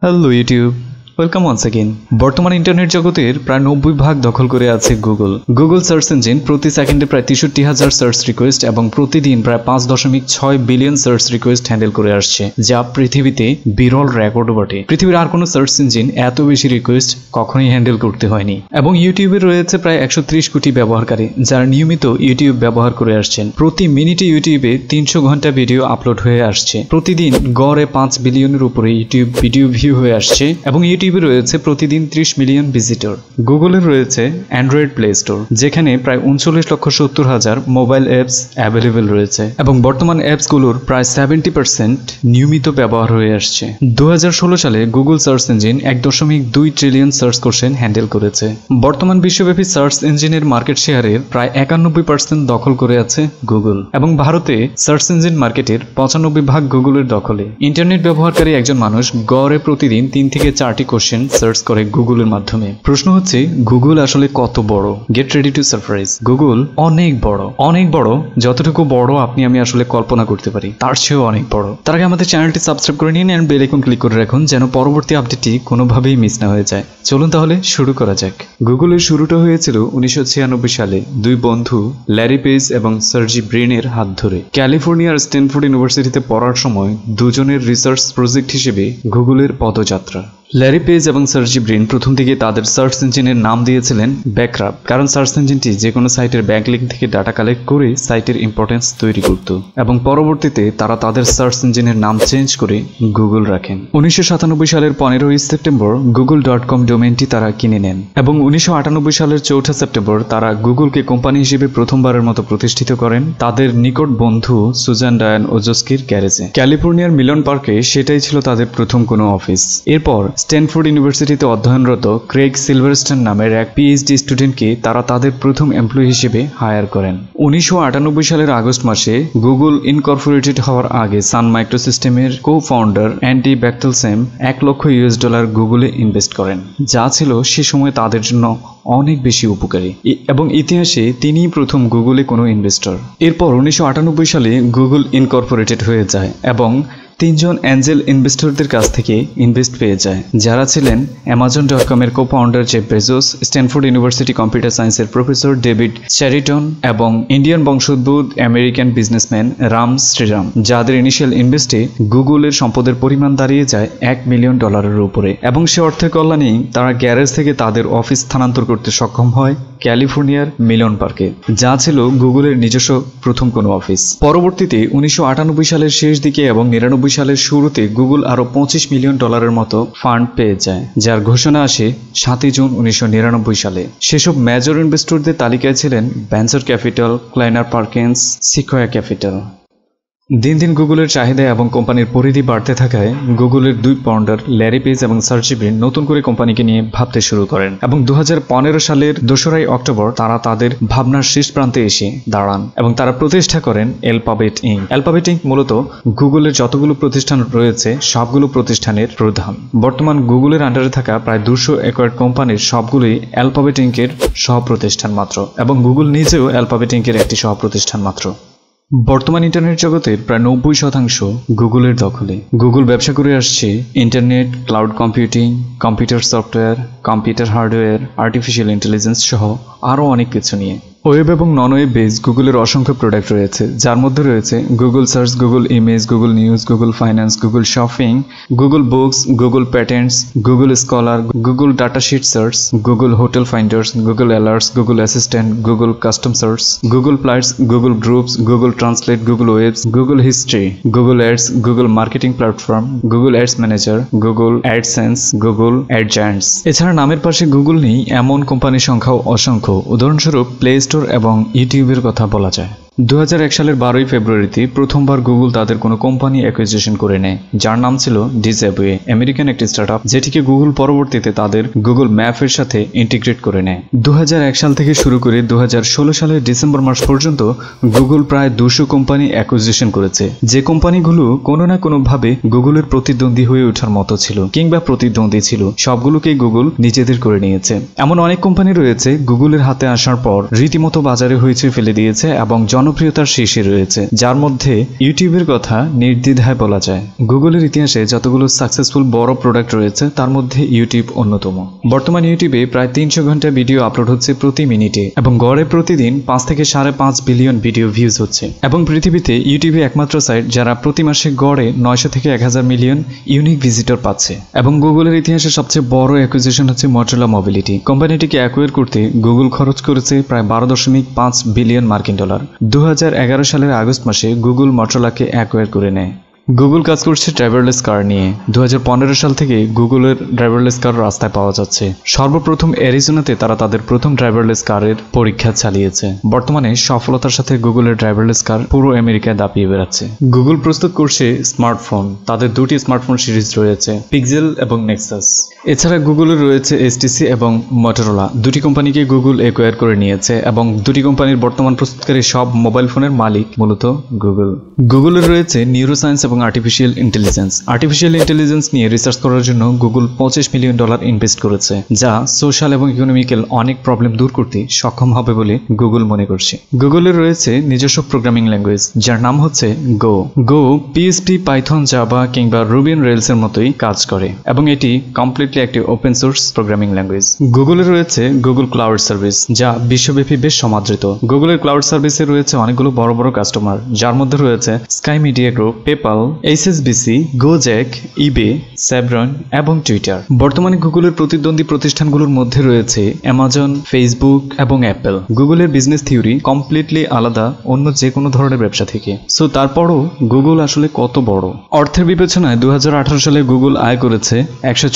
Hello YouTube, welcome once again বর্তমান internet জগতের প্রায় নব্বই ভাগ দখল করে আছে গুগল গুগল সার্চ ইঞ্জিন প্রতি সেকেন্ডে প্রায় তেষট্টি হাজার সার্চ রিকোয়েস্ট এবং প্রতিদিন প্রায় পাঁচ দশমিক ছয় বিলিয়ন সার্চ রিকোয়েস্ট হ্যান্ডেল করে আসছে যা পৃথিবীতে বিরল রেকর্ড বটে পৃথিবীর আর কোনো সার্চ ইঞ্জিন এত বেশি রিকোয়েস্ট কখনোই হ্যান্ডেল করতে হয়নি এবং ইউটিউবে রয়েছে প্রায় একশো ত্রিশ কোটি ব্যবহারকারী যারা নিয়মিত ইউটিউব ব্যবহার করে আসছেন প্রতি মিনিটে ইউটিউবে তিনশো ঘন্টা ভিডিও আপলোড হয়ে আসছে প্রতিদিন গড়ে পাঁচ বিলিয়নের উপরে ইউটিউব ভিডিও ভিউ হয়ে আসছে এবং ইউটিউব ইউটিউবে রয়েছে প্রতিদিন ত্রিশ মিলিয়ন ভিজিটর গুগলের রয়েছে অ্যান্ড্রয়েড প্লে স্টোর যেখানে প্রায় উনচল্লিশ লক্ষ সত্তর হাজার মোবাইল অ্যাপস অ্যাভেলেবেল রয়েছে এবং বর্তমান অ্যাপসগুলোর প্রায় সেভেন্টি পার্সেন্ট নিয়মিত ব্যবহার হয়ে আসছে দু সালে গুগল সার্চ ইঞ্জিন এক দশমিক দুই ট্রিলিয়ন সার্চ কোশ্চেন হ্যান্ডেল করেছে বর্তমান বিশ্বব্যাপী সার্চ ইঞ্জিনের মার্কেট শেয়ারের প্রায় একানব্বই পার্সেন্ট দখল করে আছে গুগল এবং ভারতে সার্চ ইঞ্জিন মার্কেটের পঁচানব্বই ভাগ গুগলের দখলে ইন্টারনেট ব্যবহারকারী একজন মানুষ গড়ে প্রতিদিন তিন থেকে চারটি কোশ্চেন কোশ্চেন সার্চ করে গুগলের মাধ্যমে প্রশ্ন হচ্ছে গুগল আসলে কত বড় get ready to surprise Google অনেক বড় অনেক বড় যতটুকু বড় আপনি আমি আসলে কল্পনা করতে পারি তার চেয়েও অনেক বড় তার আগে আমাদের চ্যানেলটি সাবস্ক্রাইব করে নিন অ্যান্ড বেল ক্লিক করে রাখুন যেন পরবর্তী আপডেটটি কোনোভাবেই মিস না হয়ে যায় চলুন তাহলে শুরু করা যাক গুগলের শুরুটা হয়েছিল উনিশশো সালে দুই বন্ধু ল্যারি পেজ এবং সার্জি ব্রেনের হাত ধরে ক্যালিফোর্নিয়ার স্ট্যানফোর্ড ইউনিভার্সিটিতে পড়ার সময় দুজনের রিসার্চ প্রজেক্ট হিসেবে গুগলের পদযাত্রা ল্যারি পেজ এবং সার্জি ব্রিন প্রথম থেকে তাদের সার্চ ইঞ্জিনের নাম দিয়েছিলেন ব্যাকরাপ কারণ সার্চ ইঞ্জিনটি যে কোনো সাইটের ব্যাক লিঙ্ক থেকে ডাটা কালেক্ট করে সাইটের ইম্পর্টেন্স তৈরি করত এবং পরবর্তীতে তারা তাদের সার্চ ইঞ্জিনের নাম চেঞ্জ করে গুগল রাখেন উনিশশো সালের পনেরোই সেপ্টেম্বর গুগল ডট কম ডোমেনটি তারা কিনে নেন এবং উনিশশো সালের চৌঠা সেপ্টেম্বর তারা গুগলকে কোম্পানি হিসেবে প্রথমবারের মতো প্রতিষ্ঠিত করেন তাদের নিকট বন্ধু সুজান ডায়ান ওজস্কির গ্যারেজে ক্যালিফোর্নিয়ার মিলন পার্কে সেটাই ছিল তাদের প্রথম কোনো অফিস এরপর স্ট্যানফোর্ড ইউনিভার্সিটিতে অধ্যয়নরত ক্রেগ সিলভারস্টন নামের এক পিএইচডি স্টুডেন্টকে তারা তাদের প্রথম এমপ্লয়ি হিসেবে হায়ার করেন উনিশশো সালের আগস্ট মাসে গুগল ইনকর্পোরেটেড হওয়ার আগে সান মাইক্রোসিস্টেমের কো ফাউন্ডার অ্যান্টি ব্যাকটলসেম এক লক্ষ ইউএস ডলার গুগলে ইনভেস্ট করেন যা ছিল সে সময় তাদের জন্য অনেক বেশি উপকারী এবং ইতিহাসে তিনি প্রথম গুগলে কোনো ইনভেস্টর এরপর উনিশশো সালে গুগল ইনকর্পোরেটেড হয়ে যায় এবং তিনজন অ্যাঞ্জেল ইনভেস্টরদের কাছ থেকে ইনভেস্ট পেয়ে যায় যারা ছিলেন অ্যামাজন ডট কমের co founder Jeff Bezos Stanford University computer সায়েন্সের প্রফেসর ডেভিড চ্যারিটন এবং ইন্ডিয়ান বংশোদ্ভূত আমেরিকান বিজনেসম্যান রাম শ্রীরাম যাদের ইনিশিয়াল ইনভেস্টে গুগলের সম্পদের পরিমাণ দাঁড়িয়ে যায় এক মিলিয়ন ডলারের উপরে এবং সে অর্থের কল্যাণেই তারা গ্যারেজ থেকে তাদের অফিস স্থানান্তর করতে সক্ষম হয় ক্যালিফোর্নিয়ার মিলন পার্কে যা ছিল গুগলের নিজস্ব প্রথম কোনো অফিস পরবর্তীতে উনিশশো সালের শেষ দিকে এবং নিরানব্বই সালের শুরুতে গুগল আরও পঁচিশ মিলিয়ন ডলারের মতো ফান্ড পেয়ে যায় যার ঘোষণা আসে সাতই জুন উনিশশো সালে সেসব মেজর ইনভেস্টরদের তালিকায় ছিলেন ব্যান্সার ক্যাপিটাল ক্লাইনার পার্কেন্স সিকোয়া ক্যাপিটাল দিন দিন গুগলের চাহিদা এবং কোম্পানির পরিধি বাড়তে থাকায় গুগলের দুই পাউন্ডার ল্যারি পেজ এবং সার্জিবিন নতুন করে কোম্পানিকে নিয়ে ভাবতে শুরু করেন এবং দু সালের দোসরাই অক্টোবর তারা তাদের ভাবনার শেষ প্রান্তে এসে দাঁড়ান এবং তারা প্রতিষ্ঠা করেন এলপাবেট ইঙ্ক অ্যালপাবেট ইঙ্ক মূলত গুগলের যতগুলো প্রতিষ্ঠান রয়েছে সবগুলো প্রতিষ্ঠানের প্রধান বর্তমান গুগলের আন্ডারে থাকা প্রায় দুশো একর কোম্পানির সবগুলোই অ্যালপাবেট ইঙ্কের সহ প্রতিষ্ঠান মাত্র এবং গুগল নিজেও অ্যালপাবেট ইঙ্কের একটি সহ প্রতিষ্ঠান মাত্র বর্তমান ইন্টারনেট জগতের প্রায় নব্বই শতাংশ গুগলের দখলে গুগল ব্যবসা করে আসছে internet cloud computing computer software computer hardware artificial intelligence সহ আরও অনেক কিছু নিয়ে ওয়েব এবং নন ওয়েব বেস গুগলের অসংখ্য প্রোডাক্ট রয়েছে যার মধ্যে রয়েছে Google search Google image Google news Google finance Google shopping Google books Google patents Google scholar Google sheet search Google hotel finders Google alerts Google assistant Google custom search Google flights Google groups Google translate Google webs Google history Google ads Google marketing platform Google ads manager Google AdSense Google অ্যাডজ্যান্টস এছাড়া নামের পাশে Google নেই এমন কোম্পানির সংখ্যাও অসংখ্য উদাহরণস্বরূপ প্লে স্টোর এবং ইউটিউবের কথা বলা যায় দু সালের বারোই ফেব্রুয়ারিতে প্রথমবার গুগল তাদের কোনো কোম্পানি অ্যাকুইজিশন করে নেয় যার নাম ছিল ডিজেবুয়ে আমেরিকান একটি স্টার্ট আপ যেটিকে গুগল পরবর্তীতে তাদের গুগল ম্যাপের সাথে ইন্টিগ্রেট করে নেয় দু সাল থেকে শুরু করে দু সালের ডিসেম্বর মাস পর্যন্ত গুগল প্রায় দুশো কোম্পানি অ্যাকুইজিশন করেছে যে কোম্পানিগুলো কোনো না কোনোভাবে গুগলের প্রতিদ্বন্দ্বী হয়ে ওঠার মতো ছিল কিংবা প্রতিদ্বন্দ্বী ছিল সবগুলোকেই গুগল নিজেদের করে নিয়েছে এমন অনেক কোম্পানি রয়েছে গুগলের হাতে আসার পর রীতিমতো বাজারে হয়েছে ফেলে দিয়েছে এবং জন জনপ্রিয়তার শীর্ষে রয়েছে যার মধ্যে ইউটিউবের কথা নির্দ্বিধায় বলা যায় গুগলের ইতিহাসে যতগুলো সাকসেসফুল বড় প্রোডাক্ট রয়েছে তার মধ্যে ইউটিউব অন্যতম বর্তমান ইউটিউবে প্রায় তিনশো ঘন্টা ভিডিও আপলোড হচ্ছে প্রতি মিনিটে এবং গড়ে প্রতিদিন পাঁচ থেকে সাড়ে পাঁচ বিলিয়ন ভিডিও ভিউজ হচ্ছে এবং পৃথিবীতে ইউটিউবে একমাত্র সাইট যারা প্রতি মাসে গড়ে নয়শো থেকে এক হাজার মিলিয়ন ইউনিক ভিজিটর পাচ্ছে এবং গুগলের ইতিহাসে সবচেয়ে বড় অ্যাকুইজিশন হচ্ছে মটোলা মোবিলিটি কোম্পানিটিকে অ্যাকোয়ার করতে গুগল খরচ করেছে প্রায় বারো দশমিক পাঁচ বিলিয়ন মার্কিন ডলার দু দু সালের আগস্ট মাসে গুগল মটরোলাকে অ্যাকোয়ার করে নেয় গুগল কাজ করছে ড্রাইভারলেস কার নিয়ে দু সাল থেকে গুগলের ড্রাইভারলেস কার রাস্তায় পাওয়া যাচ্ছে সর্বপ্রথম অ্যারিজোনাতে তারা তাদের প্রথম ড্রাইভারলেস কারের পরীক্ষা চালিয়েছে বর্তমানে সফলতার সাথে গুগলের ড্রাইভারলেস কার পুরো আমেরিকায় দাপিয়ে বেড়াচ্ছে গুগল প্রস্তুত করছে স্মার্টফোন তাদের দুটি স্মার্টফোন সিরিজ রয়েছে পিকজেল এবং নেক্সাস এছাড়া গুগলের রয়েছে এসটিসি এবং মটোরোলা দুটি কোম্পানিকে গুগল একোয়ার করে নিয়েছে এবং দুটি কোম্পানির বর্তমান প্রস্তুতকারী সব মোবাইল ফোনের মালিক মূলত গুগল গুগলের রয়েছে নিউরোসায়েন্স এবং এবং আর্টিফিশিয়াল ইন্টেলিজেন্স আর্টিফিশিয়াল ইন্টেলিজেন্স নিয়ে রিসার্চ করার জন্য গুগল পঁচিশ মিলিয়ন ডলার ইনভেস্ট করেছে যা সোশ্যাল এবং ইকোনমিক্যাল অনেক প্রবলেম দূর করতে সক্ষম হবে বলে গুগল মনে করছে গুগলের রয়েছে নিজস্ব প্রোগ্রামিং ল্যাঙ্গুয়েজ যার নাম হচ্ছে গো গো পিএসপি পাইথন জাবা কিংবা রুবিন রেলসের মতোই কাজ করে এবং এটি কমপ্লিটলি একটি ওপেন সোর্স প্রোগ্রামিং ল্যাঙ্গুয়েজ গুগলে রয়েছে গুগল ক্লাউড সার্ভিস যা বিশ্বব্যাপী বেশ সমাদৃত গুগলের ক্লাউড সার্ভিসে রয়েছে অনেকগুলো বড় বড় কাস্টমার যার মধ্যে রয়েছে Sky Media Group PayPal HSBC Gojek eBay স্যাবরন এবং টুইটার বর্তমানে গুগলের প্রতিদ্বন্দ্বী প্রতিষ্ঠানগুলোর মধ্যে রয়েছে অ্যামাজন ফেসবুক এবং অ্যাপেল গুগলের বিজনেস থিওরি কমপ্লিটলি আলাদা অন্য যে কোনো ধরনের ব্যবসা থেকে সো তারপরও গুগল আসলে কত বড় অর্থের বিবেচনায় দু সালে গুগল আয় করেছে একশো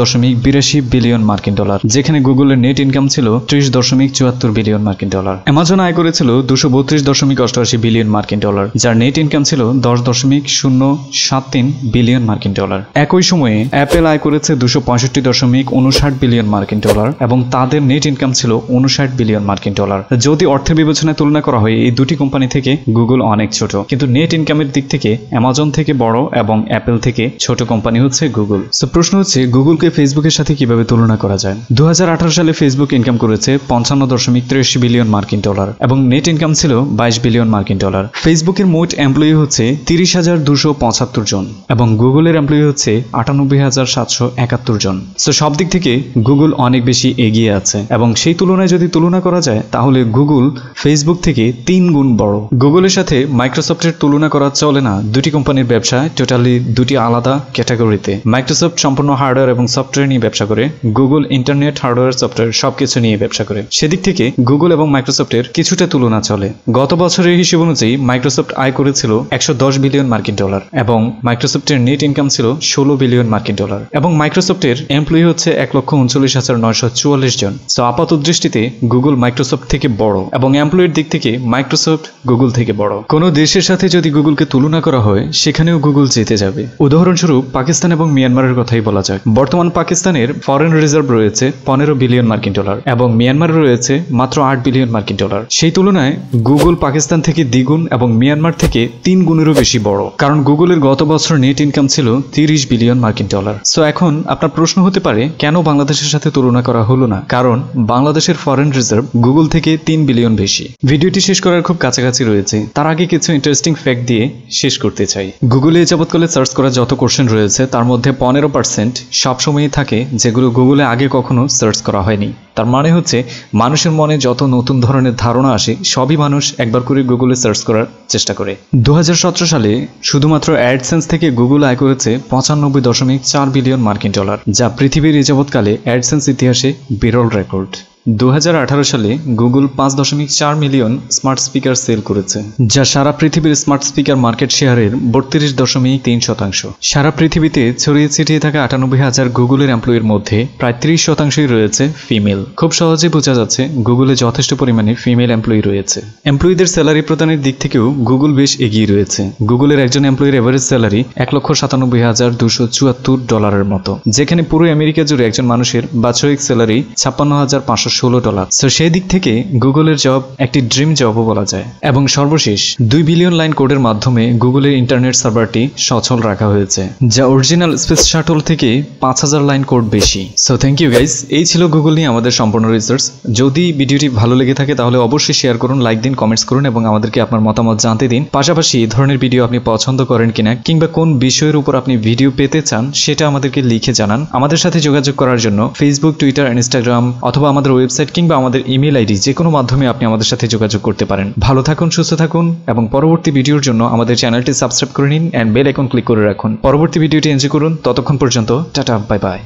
দশমিক বিরাশি বিলিয়ন মার্কিন ডলার যেখানে গুগলের নেট ইনকাম ছিল ত্রিশ দশমিক চুয়াত্তর বিলিয়ন মার্কিন ডলার অ্যামাজন আয় করেছিল দুশো বত্রিশ দশমিক অষ্টআশি বিলিয়ন মার্কিন ডলার যার নেট ইনকাম ছিল দশ দশমিক শূন্য শূন্য সাত তিন বিলিয়ন মার্কিন ডলার একই সময়ে অ্যাপেল আয় করেছে দুশো পঁয়ষট্টি দশমিক উনষাট বিলিয়ন মার্কিন ডলার এবং তাদের নেট ইনকাম ছিল উনষাট বিলিয়ন মার্কিন ডলার যদি অর্থের বিবেচনায় তুলনা করা হয় এই দুটি কোম্পানি থেকে গুগল অনেক ছোট কিন্তু নেট ইনকামের দিক থেকে অ্যামাজন থেকে বড় এবং অ্যাপেল থেকে ছোট কোম্পানি হচ্ছে গুগল সো প্রশ্ন হচ্ছে গুগলকে ফেসবুকের সাথে কিভাবে তুলনা করা যায় দু সালে ফেসবুক ইনকাম করেছে পঞ্চান্ন দশমিক ত্রিশ বিলিয়ন মার্কিন ডলার এবং নেট ইনকাম ছিল বাইশ বিলিয়ন মার্কিন ডলার ফেসবুকের মোট এমপ্লয়ি হচ্ছে তিরিশ হাজার দুশো পঁচাত্তর জন এবং গুগলের এমপ্লয়ি হচ্ছে আটানব্বই হাজার সাতশো একাত্তর জন সো সব দিক থেকে গুগল অনেক বেশি এগিয়ে আছে এবং সেই তুলনায় যদি তুলনা করা যায় তাহলে গুগল ফেসবুক থেকে তিন গুণ বড় গুগলের সাথে মাইক্রোসফটের তুলনা করা চলে না দুটি কোম্পানির ব্যবসা টোটালি দুটি আলাদা ক্যাটাগরিতে মাইক্রোসফট সম্পূর্ণ হার্ডওয়্যার এবং সফটওয়্যার নিয়ে ব্যবসা করে গুগল ইন্টারনেট হার্ডওয়্যার সফটওয়্যার সবকিছু নিয়ে ব্যবসা করে সেদিক থেকে গুগল এবং মাইক্রোসফটের কিছুটা তুলনা চলে গত বছরের হিসেব অনুযায়ী মাইক্রোসফট আয় করেছিল একশো বিলিয়ন মার্কিন ডলার ডলার এবং মাইক্রোসফটের নেট ইনকাম ছিল ষোলো বিলিয়ন মার্কিন ডলার এবং মাইক্রোসফটের এমপ্লয়ি হচ্ছে এক লক্ষ উনচল্লিশ হাজার নয়শো চুয়াল্লিশ জন সো আপাত দৃষ্টিতে গুগল মাইক্রোসফট থেকে বড় এবং এমপ্লয়ের দিক থেকে মাইক্রোসফট গুগল থেকে বড় কোনো দেশের সাথে যদি গুগলকে তুলনা করা হয় সেখানেও গুগল জিতে যাবে উদাহরণস্বরূপ পাকিস্তান এবং মিয়ানমারের কথাই বলা যায় বর্তমান পাকিস্তানের ফরেন রিজার্ভ রয়েছে পনেরো বিলিয়ন মার্কিন ডলার এবং মিয়ানমার রয়েছে মাত্র আট বিলিয়ন মার্কিন ডলার সেই তুলনায় গুগল পাকিস্তান থেকে দ্বিগুণ এবং মিয়ানমার থেকে তিন গুণেরও বেশি বড় কারণ গুগলের গত বছর নেট ইনকাম ছিল তিরিশ বিলিয়ন মার্কিন ডলার সো এখন আপনার প্রশ্ন হতে পারে কেন বাংলাদেশের সাথে তুলনা করা হলো না কারণ বাংলাদেশের ফরেন রিজার্ভ গুগল থেকে তিন বিলিয়ন বেশি ভিডিওটি শেষ করার খুব কাছাকাছি রয়েছে তার আগে কিছু ইন্টারেস্টিং ফ্যাক্ট দিয়ে শেষ করতে চাই গুগলে যাবৎকালে সার্চ করা যত কোশ্চেন রয়েছে তার মধ্যে পনেরো পার্সেন্ট সবসময়ই থাকে যেগুলো গুগলে আগে কখনো সার্চ করা হয়নি তার মানে হচ্ছে মানুষের মনে যত নতুন ধরনের ধারণা আসে সবই মানুষ একবার করে গুগলে সার্চ করার চেষ্টা করে দু সালে শুধুমাত্র অ্যাডসেন্স থেকে গুগল আয় করেছে পঁচানব্বই দশমিক চার বিলিয়ন মার্কিন ডলার যা পৃথিবীর এ যাবৎকালে অ্যাডসেন্স ইতিহাসে বিরল রেকর্ড দু সালে গুগল পাঁচ দশমিক চার মিলিয়ন স্মার্ট স্পিকার সেল করেছে যা সারা পৃথিবীর স্মার্ট স্পিকার মার্কেট শেয়ারের বত্রিশ দশমিক তিন শতাংশ সারা পৃথিবীতে ছড়িয়ে ছিটিয়ে থাকা আটানব্বই হাজার গুগলের এমপ্লয়ের মধ্যে প্রায় ত্রিশ শতাংশই রয়েছে ফিমেল খুব সহজে বোঝা যাচ্ছে গুগলে যথেষ্ট পরিমাণে ফিমেল এমপ্লয়ি রয়েছে এমপ্লয়ীদের স্যালারি প্রদানের দিক থেকেও গুগল বেশ এগিয়ে রয়েছে গুগলের একজন এমপ্লয়ির এভারেজ স্যালারি এক লক্ষ সাতানব্বই হাজার দুশো চুয়াত্তর ডলারের মতো যেখানে পুরো আমেরিকা জুড়ে একজন মানুষের বাৎসরিক স্যালারি ছাপ্পান্ন হাজার পাঁচশো ষোলো ডলার সো সেই দিক থেকে গুগলের জব একটি ড্রিম জবও বলা যায় এবং সর্বশেষ দুই বিলিয়ন লাইন কোডের মাধ্যমে গুগলের ইন্টারনেট সার্ভারটি সচল রাখা হয়েছে যা অরিজিনাল স্পেস শাটল থেকে পাঁচ হাজার লাইন কোড বেশি সো থ্যাংক ইউ গাইজ এই ছিল গুগল নিয়ে আমাদের সম্পূর্ণ রিসার্চ যদি ভিডিওটি ভালো লেগে থাকে তাহলে অবশ্যই শেয়ার করুন লাইক দিন কমেন্টস করুন এবং আমাদেরকে আপনার মতামত জানতে দিন পাশাপাশি এই ধরনের ভিডিও আপনি পছন্দ করেন কিনা কিংবা কোন বিষয়ের উপর আপনি ভিডিও পেতে চান সেটা আমাদেরকে লিখে জানান আমাদের সাথে যোগাযোগ করার জন্য ফেসবুক টুইটার ইনস্টাগ্রাম অথবা আমাদের ওয়েবসাইট কিংবা আমাদের ইমেল আইডি যে কোনো মাধ্যমে আপনি আমাদের সাথে যোগাযোগ করতে পারেন ভালো থাকুন সুস্থ থাকুন এবং পরবর্তী ভিডিওর জন্য আমাদের চ্যানেলটি সাবস্ক্রাইব করে নিন অ্যান্ড বেল আইকন ক্লিক করে রাখুন পরবর্তী ভিডিওটি এনজয় করুন ততক্ষণ পর্যন্ত টাটা বাই বাই